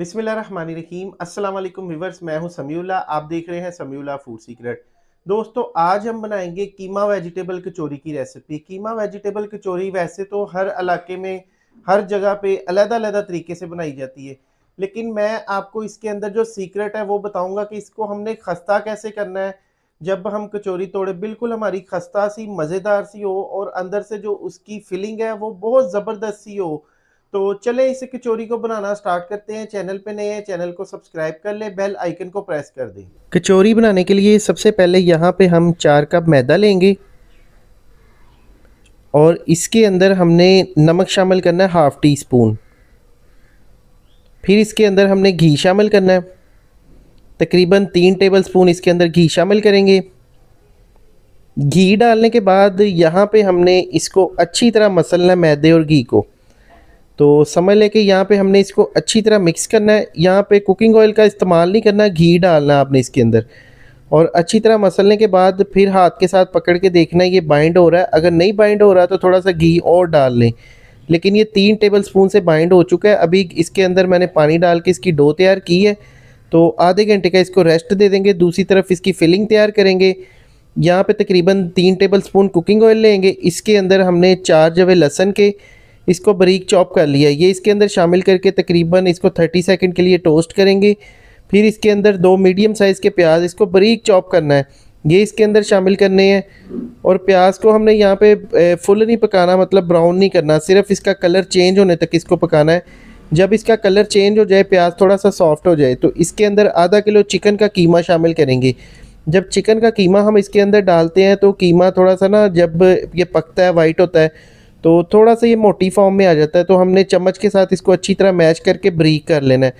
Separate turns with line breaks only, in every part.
रहीम Aslam weavers मैं हूं समयूला आप देख रहे हैं समयूला फूड सीक्रेट दोस्तों आज हम बनाएंगे कीमा वेजिटेबल कचोरी की रेसिपी कीमा वेजिटेबल कचोरी वैसे तो हर इलाके में हर जगह पे अलग अलग तरीके से बनाई जाती है लेकिन मैं आपको इसके अंदर जो सीक्रेट है वो बताऊँगा कि इसको हमने खस्ता कैसे करना है जब हम कचोरी तोड़े बिल्कुल हमारी खस्ता सी मज़ेदार सी हो और अंदर से जो उसकी फीलिंग है वो बहुत ज़बरदस्त सी हो तो चले इस कचौरी को बनाना स्टार्ट करते हैं चैनल पे नए हैं चैनल को सब्सक्राइब कर ले बेल आइकन को प्रेस कर दें कचौरी बनाने के लिए सबसे पहले यहाँ पे हम चार कप मैदा लेंगे और इसके अंदर हमने नमक शामिल करना है हाफ़ टी स्पून फिर इसके अंदर हमने घी शामिल करना है तकरीबन तीन टेबल स्पून इसके अंदर घी शामिल करेंगे घी डालने के बाद यहाँ पे हमने इसको अच्छी तरह मसलना मैदे और घी को तो समझ लें कि यहाँ पे हमने इसको अच्छी तरह मिक्स करना है यहाँ पे कुकिंग ऑयल का इस्तेमाल नहीं करना घी डालना है आपने इसके अंदर और अच्छी तरह मसलने के बाद फिर हाथ के साथ पकड़ के देखना है ये बाइंड हो रहा है अगर नहीं बाइंड हो रहा तो थोड़ा सा घी और डाल लें लेकिन ये तीन टेबल स्पून से बाइंड हो चुका है अभी इसके अंदर मैंने पानी डाल के इसकी डो तैयार की है तो आधे घंटे का इसको रेस्ट दे देंगे दूसरी तरफ इसकी फिलिंग तैयार करेंगे यहाँ पे तकरीबन तीन टेबल स्पून कुकिंग ऑयल लेंगे इसके अंदर हमने चार जवे लहसन के इसको बारीक चॉप कर लिया ये इसके अंदर शामिल करके तकरीबन इसको 30 सेकंड के लिए टोस्ट करेंगे फिर इसके अंदर दो मीडियम साइज़ के प्याज इसको बारीक चॉप करना है ये इसके अंदर शामिल करने हैं और प्याज को हमने यहाँ पे फुल नहीं पकाना मतलब ब्राउन नहीं करना सिर्फ इसका कलर चेंज होने तक इसको पकाना है जब इसका कलर चेंज हो जाए प्याज थोड़ा सा सॉफ्ट हो जाए तो इसके अंदर आधा किलो चिकन का कीमा शामिल करेंगे जब चिकन का कीमा हम इसके अंदर डालते हैं तो कीमा थोड़ा सा ना जब ये पकता है वाइट होता है तो थोड़ा सा ये मोटी फॉर्म में आ जाता है तो हमने चम्मच के साथ इसको अच्छी तरह मैच करके ब्रीक कर लेना है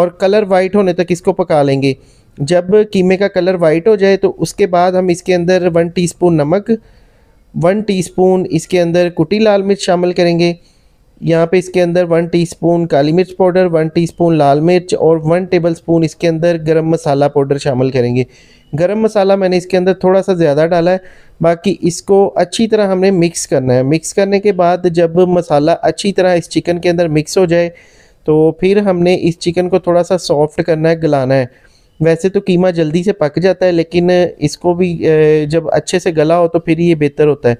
और कलर वाइट होने तक इसको पका लेंगे जब कीमे का कलर वाइट हो जाए तो उसके बाद हम इसके अंदर वन टीस्पून नमक वन टीस्पून इसके अंदर कुटी लाल मिर्च शामिल करेंगे यहाँ पे इसके अंदर वन टीस्पून काली मिर्च पाउडर वन टीस्पून लाल मिर्च और वन टेबलस्पून इसके अंदर गरम मसाला पाउडर शामिल करेंगे गरम मसाला मैंने इसके अंदर थोड़ा सा ज़्यादा डाला है बाकी इसको अच्छी तरह हमने मिक्स करना है मिक्स करने के बाद जब मसाला अच्छी तरह इस चिकन के अंदर मिक्स हो जाए तो फिर हमने इस चिकन को थोड़ा सा सॉफ्ट करना है गलाना है वैसे तो कीमा जल्दी से पक जाता है लेकिन इसको भी जब अच्छे से गला हो तो फिर ये बेहतर होता है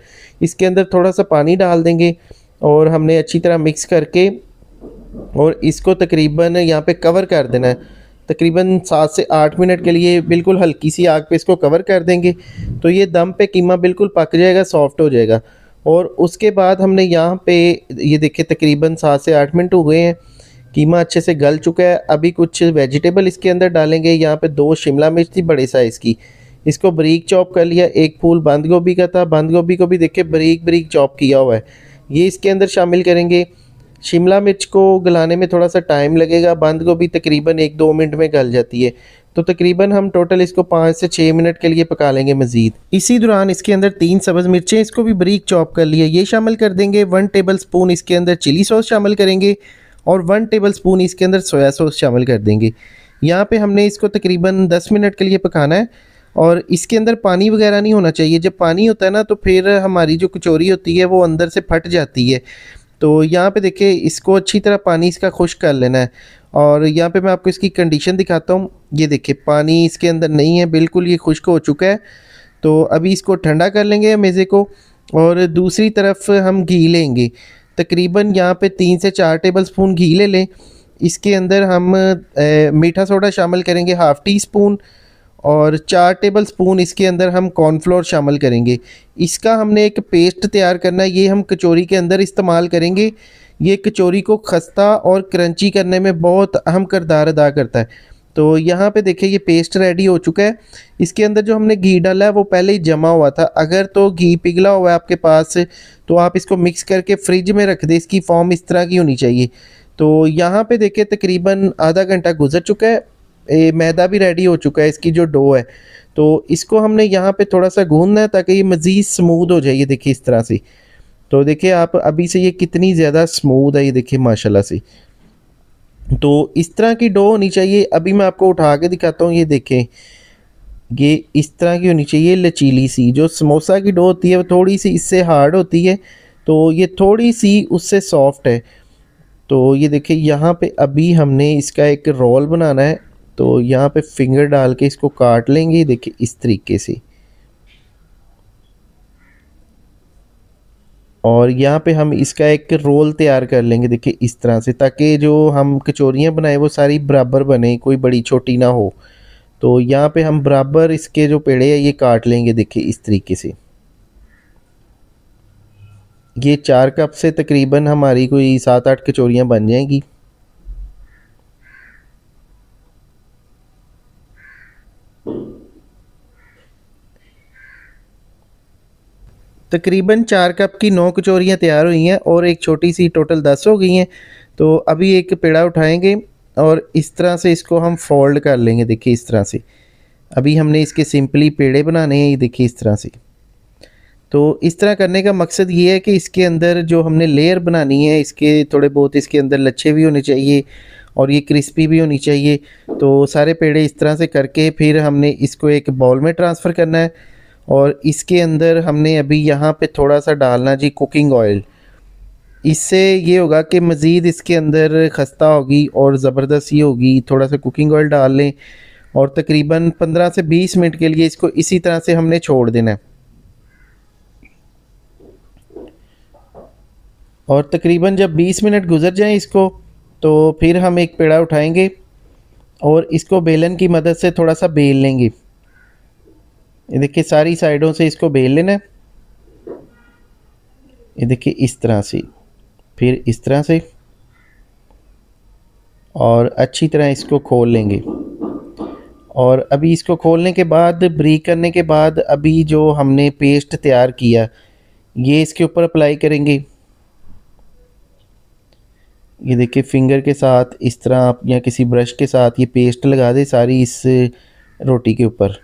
इसके अंदर थोड़ा सा पानी डाल देंगे और हमने अच्छी तरह मिक्स करके और इसको तकरीबन यहाँ पे कवर कर देना है तकरीबन सात से आठ मिनट के लिए बिल्कुल हल्की सी आग पे इसको कवर कर देंगे तो ये दम पे कीमा बिल्कुल पक जाएगा सॉफ्ट हो जाएगा और उसके बाद हमने यहाँ पे ये देखिए तकरीबन सात से आठ मिनट हो गए हैं कीमा अच्छे से गल चुका है अभी कुछ वेजिटेबल इसके अंदर डालेंगे यहाँ पर दो शिमला मिर्च थी बड़े साइज़ की इसको बरीक चॉप कर लिया एक फूल बंद गोभी का था बंद गोभी को भी देखिए बरीक बरीक चॉप किया हुआ है ये इसके अंदर शामिल करेंगे शिमला मिर्च को गलाने में थोड़ा सा टाइम लगेगा बंद गोभी तकरीबन एक दो मिनट में गल जाती है तो तकरीबन हम टोटल इसको पाँच से छः मिनट के लिए पका लेंगे मज़ीद इसी दौरान इसके अंदर तीन सब्ज़ मिर्चें इसको भी बरीक चॉप कर लिए ये शामिल कर देंगे वन टेबल स्पून इसके अंदर चिली सॉस शामिल करेंगे और वन टेबल स्पून इसके अंदर सोया सॉस शामिल कर देंगे यहाँ पे हमने इसको तकरीबन दस मिनट के लिए पकाना है और इसके अंदर पानी वगैरह नहीं होना चाहिए जब पानी होता है ना तो फिर हमारी जो कचोरी होती है वो अंदर से फट जाती है तो यहाँ पे देखिए इसको अच्छी तरह पानी इसका खुश कर लेना है और यहाँ पे मैं आपको इसकी कंडीशन दिखाता हूँ ये देखिए पानी इसके अंदर नहीं है बिल्कुल ये खुश्क हो चुका है तो अभी इसको ठंडा कर लेंगे मेज़े को और दूसरी तरफ हम घी लेंगे तकरीबन यहाँ पे तीन से चार टेबल स्पून घी ले लें इसके अंदर हम ए, मीठा सोडा शामिल करेंगे हाफ़ टी स्पून और चार टेबल स्पून इसके अंदर हम कॉर्नफ्लोर शामिल करेंगे इसका हमने एक पेस्ट तैयार करना है ये हम कचौरी के अंदर इस्तेमाल करेंगे ये कचौरी को खस्ता और क्रंची करने में बहुत अहम करदार अदा करता है तो यहाँ पे देखिए ये पेस्ट रेडी हो चुका है इसके अंदर जो हमने घी डाला है वो पहले ही जमा हुआ था अगर तो घी पिघला हुआ है आपके पास तो आप इसको मिक्स करके फ्रिज में रख दें इसकी फॉर्म इस तरह की होनी चाहिए तो यहाँ पे देखिए तकरीबन आधा घंटा गुजर चुका है ये मैदा भी रेडी हो चुका है इसकी जो डो है तो इसको हमने यहाँ पे थोड़ा सा गूंदना है ताकि ये मज़ीद स्मूद हो जाए ये देखिए इस तरह से तो देखिए आप अभी से ये कितनी ज़्यादा स्मूद है ये देखिए माशाल्लाह से तो इस तरह की डो होनी चाहिए अभी मैं आपको उठा के दिखाता हूँ ये देखें ये इस तरह की होनी चाहिए लचीली सी जो समोसा की डो होती है वो थोड़ी सी इससे हार्ड होती है तो ये थोड़ी सी उससे सॉफ्ट है तो ये देखिए यहाँ पे अभी हमने इसका एक रोल बनाना है तो यहाँ पे फिंगर डाल के इसको काट लेंगे देखिए इस तरीके से और यहाँ पे हम इसका एक रोल तैयार कर लेंगे देखिए इस तरह से ताकि जो हम कचोरियाँ बनाए वो सारी बराबर बने कोई बड़ी छोटी ना हो तो यहाँ पे हम बराबर इसके जो पेड़े हैं ये काट लेंगे देखिए इस तरीके से ये चार कप से तकरीबन हमारी कोई सात आठ कचोरियाँ बन जाएंगी तकरीबन चार कप की नौ कचोरियाँ तैयार हुई हैं और एक छोटी सी टोटल दस हो गई हैं तो अभी एक पेड़ा उठाएंगे और इस तरह से इसको हम फोल्ड कर लेंगे देखिए इस तरह से अभी हमने इसके सिंपली पेड़े बनाने हैं ये देखिए इस तरह से तो इस तरह करने का मकसद ये है कि इसके अंदर जो हमने लेयर बनानी है इसके थोड़े बहुत इसके अंदर लच्छे भी होने चाहिए और ये क्रिस्पी भी होनी चाहिए तो सारे पेड़े इस तरह से करके फिर हमने इसको एक बॉल में ट्रांसफ़र करना है और इसके अंदर हमने अभी यहाँ पे थोड़ा सा डालना जी कुकिंग ऑयल इससे ये होगा कि मज़ीद इसके अंदर खस्ता होगी और ज़बरदस्त ये होगी थोड़ा सा कुकिंग ऑयल डाल लें और तकरीबन 15 से 20 मिनट के लिए इसको इसी तरह से हमने छोड़ देना है और तकरीबन जब 20 मिनट गुजर जाएं इसको तो फिर हम एक पेड़ा उठाएंगे और इसको बेलन की मदद से थोड़ा सा बेल लेंगे ये देखिए सारी साइडों से इसको बेल लेना ये देखिए इस तरह से फिर इस तरह से और अच्छी तरह इसको खोल लेंगे और अभी इसको खोलने के बाद ब्रीक करने के बाद अभी जो हमने पेस्ट तैयार किया ये इसके ऊपर अप्लाई करेंगे ये देखिए फिंगर के साथ इस तरह आप या किसी ब्रश के साथ ये पेस्ट लगा दे सारी इस रोटी के ऊपर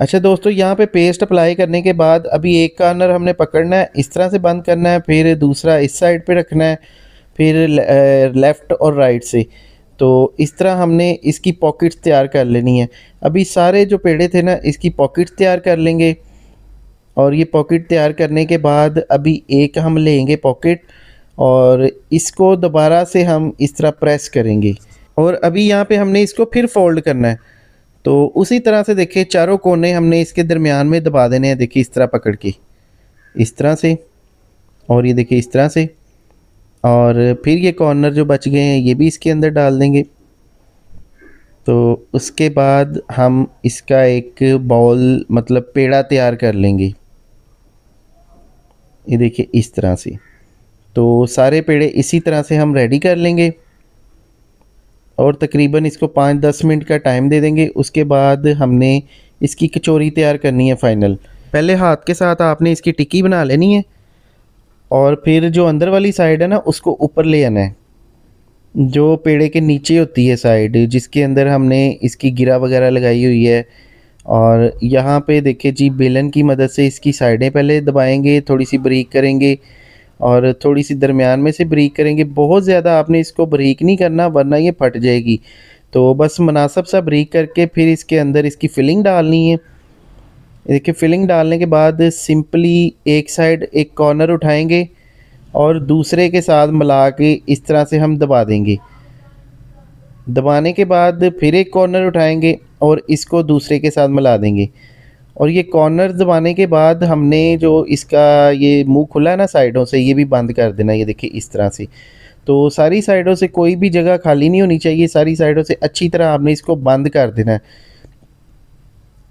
अच्छा दोस्तों यहाँ पे पेस्ट अप्लाई करने के बाद अभी एक कार्नर हमने पकड़ना है इस तरह से बंद करना है फिर दूसरा इस साइड पे रखना है फिर लेफ़्ट और राइट से तो इस तरह हमने इसकी पॉकेट्स तैयार कर लेनी है अभी सारे जो पेड़े थे ना इसकी पॉकेट्स तैयार कर लेंगे और ये पॉकेट तैयार करने के बाद अभी एक हम लेंगे पॉकेट और इसको दोबारा से हम इस तरह प्रेस करेंगे और अभी यहाँ पे हमने इसको फिर फोल्ड करना है तो उसी तरह से देखिए चारों कोने हमने इसके दरमियान में दबा देने हैं देखिए इस तरह पकड़ के इस तरह से और ये देखिए इस तरह से और फिर ये कॉर्नर जो बच गए हैं ये भी इसके अंदर डाल देंगे तो उसके बाद हम इसका एक बॉल मतलब पेड़ा तैयार कर लेंगे ये देखिए इस तरह से तो सारे पेड़े इसी तरह से हम रेडी कर लेंगे और तकरीबन इसको पाँच दस मिनट का टाइम दे देंगे उसके बाद हमने इसकी कचौरी तैयार करनी है फ़ाइनल पहले हाथ के साथ आपने इसकी टिक्की बना लेनी है और फिर जो अंदर वाली साइड है ना उसको ऊपर ले आना है जो पेड़े के नीचे होती है साइड जिसके अंदर हमने इसकी गिरा वगैरह लगाई हुई है और यहाँ पे देखिए जी बेलन की मदद से इसकी साइडें पहले दबाएंगे थोड़ी सी ब्रीक करेंगे और थोड़ी सी दरमियान में से ब्रीक करेंगे बहुत ज़्यादा आपने इसको ब्रीक नहीं करना वरना ये फट जाएगी तो बस मुनासब सा ब्रीक करके फिर इसके अंदर इसकी फिलिंग डालनी है देखिए फिलिंग डालने के बाद सिंपली एक साइड एक कॉर्नर उठाएंगे और दूसरे के साथ मिला के इस तरह से हम दबा देंगे दबाने के बाद फिर एक कॉर्नर उठाएंगे और इसको दूसरे के साथ मिला देंगे और ये कॉर्नर दबाने के बाद हमने जो इसका ये मुंह खुला है ना साइडों से ये भी बंद कर देना ये देखिए इस तरह से तो सारी साइडों से कोई भी जगह खाली नहीं होनी चाहिए सारी साइडों से अच्छी तरह आपने इसको बंद कर देना है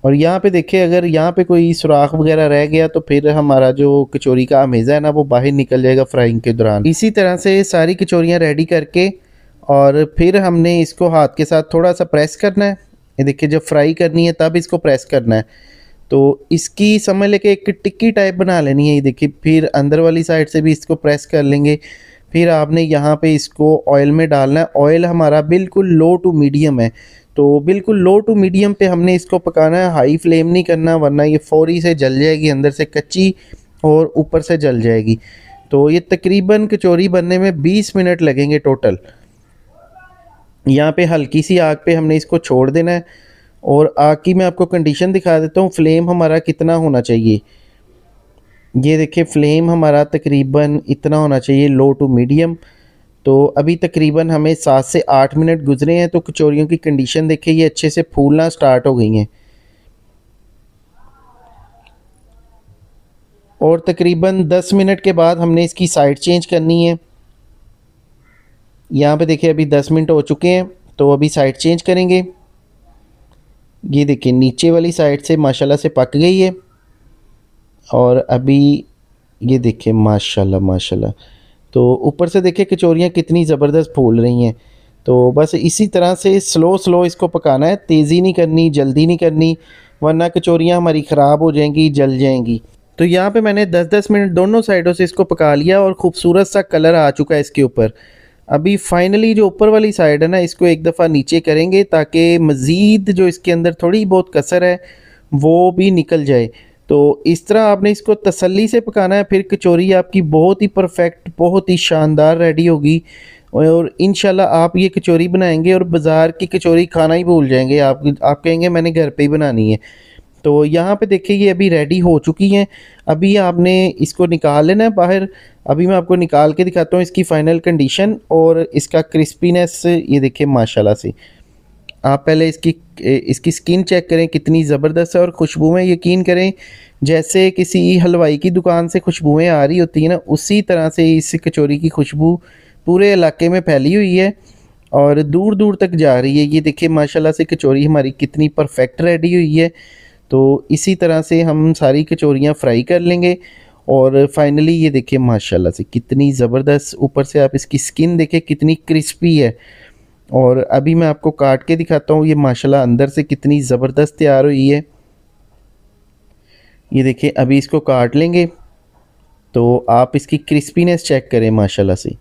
और यहाँ पे देखिए अगर यहाँ पे कोई सुराख वगैरह रह गया तो फिर हमारा जो कचौरी का अमेज़ा है ना वो बाहर निकल जाएगा फ्राइंग के दौरान इसी तरह से सारी कचौरियाँ रेडी करके और फिर हमने इसको हाथ के साथ थोड़ा सा प्रेस करना है ये देखिए जब फ्राई करनी है तब इसको प्रेस करना है तो इसकी समझ लेके एक टिक्की टाइप बना लेनी है ये देखिए फिर अंदर वाली साइड से भी इसको प्रेस कर लेंगे फिर आपने यहाँ पे इसको ऑयल में डालना है ऑयल हमारा बिल्कुल लो टू मीडियम है तो बिल्कुल लो टू मीडियम पे हमने इसको पकाना है हाई फ्लेम नहीं करना वरना ये फौरी से जल जाएगी अंदर से कच्ची और ऊपर से जल जाएगी तो ये तकरीबन कचौरी बनने में 20 मिनट लगेंगे टोटल यहाँ पे हल्की सी आग पे हमने इसको छोड़ देना है और आग की मैं आपको कंडीशन दिखा देता हूँ फ्लेम हमारा कितना होना चाहिए ये देखिए फ्लेम हमारा तकरीबन इतना होना चाहिए लो टू मीडियम तो अभी तकरीबन हमें सात से आठ मिनट गुजरे हैं तो कचोरियों की कंडीशन देखिए ये अच्छे से फूलना स्टार्ट हो गई हैं और तकरीबन दस मिनट के बाद हमने इसकी साइड चेंज करनी है यहाँ पे देखिए अभी दस मिनट हो चुके हैं तो अभी साइड चेंज करेंगे ये देखिए नीचे वाली साइड से माशाल्लाह से पक गई है और अभी ये देखिए माशाल्लाह माशाल्लाह तो ऊपर से देखिए कचौरियाँ कितनी ज़बरदस्त फूल रही हैं तो बस इसी तरह से स्लो स्लो इसको पकाना है तेज़ी नहीं करनी जल्दी नहीं करनी वरना कचौरियाँ हमारी ख़राब हो जाएंगी जल जाएंगी तो यहाँ पे मैंने 10-10 मिनट दोनों साइडों से इसको पका लिया और ख़ूबसूरत सा कलर आ चुका है इसके ऊपर अभी फाइनली जो ऊपर वाली साइड है ना इसको एक दफ़ा नीचे करेंगे ताकि मज़ीद जो इसके अंदर थोड़ी बहुत कसर है वो भी निकल जाए तो इस तरह आपने इसको तसल्ली से पकाना है फिर कचौरी आपकी बहुत ही परफेक्ट बहुत ही शानदार रेडी होगी और इन आप ये कचौरी बनाएंगे और बाज़ार की कचौरी खाना ही भूल जाएंगे आप आप कहेंगे मैंने घर पे ही बनानी है तो यहाँ पे देखिए ये अभी रेडी हो चुकी हैं अभी आपने इसको निकाल लेना है बाहर अभी मैं आपको निकाल के दिखाता हूँ इसकी फ़ाइनल कंडीशन और इसका क्रिस्पीनेस ये देखिए माशाल्लाह से आप पहले इसकी इसकी स्किन चेक करें कितनी ज़बरदस्त है और खुशबुएँ यकीन करें जैसे किसी हलवाई की दुकान से खुशबुएँ आ रही होती हैं ना उसी तरह से इस कचौरी की खुशबू पूरे इलाके में फैली हुई है और दूर दूर तक जा रही है ये देखिए माशाल्लाह से कचौरी हमारी कितनी परफेक्ट रेडी हुई है तो इसी तरह से हम सारी कचौरियाँ फ्राई कर लेंगे और फाइनली ये देखिए माशाल्लाह से कितनी ज़बरदस्त ऊपर से आप इसकी स्किन देखें कितनी क्रिस्पी है और अभी मैं आपको काट के दिखाता हूँ ये माशाल्लाह अंदर से कितनी ज़बरदस्त तैयार हुई है ये देखिए अभी इसको काट लेंगे तो आप इसकी क्रिस्पीनेस चेक करें माशाल्लाह से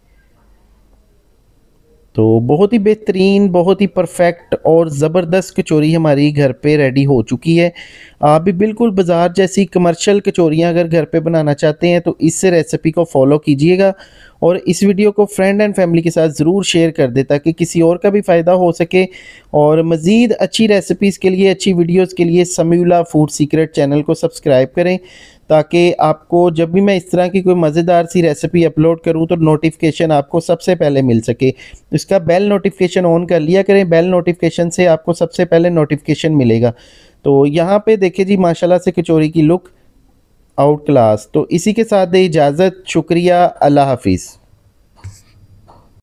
तो बहुत ही बेहतरीन बहुत ही परफेक्ट और ज़बरदस्त कचौरी हमारी घर पे रेडी हो चुकी है आप भी बिल्कुल बाज़ार जैसी कमर्शियल कचौरियाँ अगर घर पे बनाना चाहते हैं तो इस रेसिपी को फॉलो कीजिएगा और इस वीडियो को फ्रेंड एंड फैमिली के साथ ज़रूर शेयर कर दे ताकि किसी और का भी फ़ायदा हो सके और मज़ीद अच्छी रेसिपीज़ के लिए अच्छी वीडियोज़ के लिए समीला फूड सीक्रेट चैनल को सब्सक्राइब करें ताकि आपको जब भी मैं इस तरह की कोई मज़ेदार सी रेसिपी अपलोड करूं तो नोटिफिकेशन आपको सबसे पहले मिल सके इसका बेल नोटिफिकेशन ऑन कर लिया करें बेल नोटिफिकेशन से आपको सबसे पहले नोटिफिकेशन मिलेगा तो यहाँ पे देखिए जी माशाल्लाह से कचोरी की लुक आउट क्लास तो इसी के साथ दे इजाज़त शुक्रिया अल्लाह हाफिज़